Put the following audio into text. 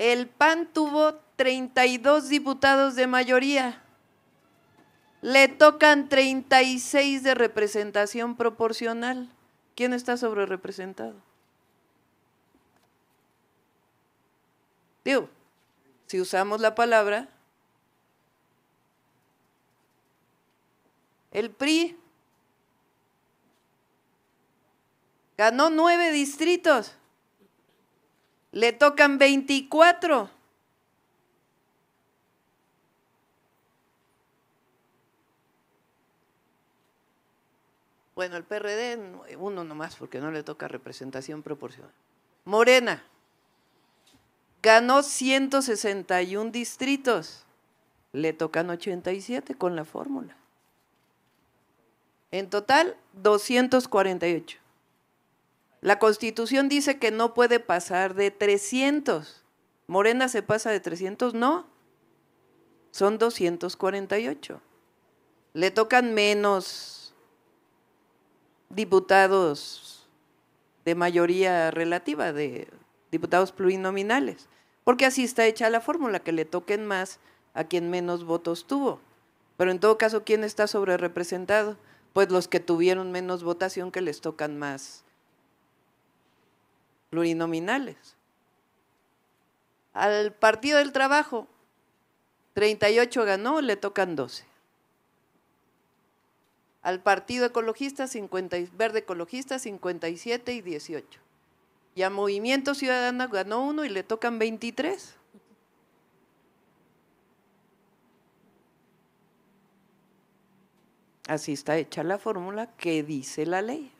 El PAN tuvo 32 diputados de mayoría. Le tocan 36 de representación proporcional. ¿Quién está sobre representado? Digo, si usamos la palabra, el PRI ganó nueve distritos le tocan 24. Bueno, el PRD, uno nomás, porque no le toca representación proporcional. Morena ganó 161 distritos, le tocan 87 con la fórmula. En total, 248. La constitución dice que no puede pasar de 300. Morena se pasa de 300, no. Son 248. Le tocan menos diputados de mayoría relativa, de diputados plurinominales, porque así está hecha la fórmula, que le toquen más a quien menos votos tuvo. Pero en todo caso, ¿quién está sobrerepresentado? Pues los que tuvieron menos votación que les tocan más plurinominales. Al Partido del Trabajo, 38 ganó, le tocan 12. Al Partido Ecologista, Verde Ecologista, 57 y 18. Y a Movimiento Ciudadano ganó uno y le tocan 23. Así está hecha la fórmula que dice la ley.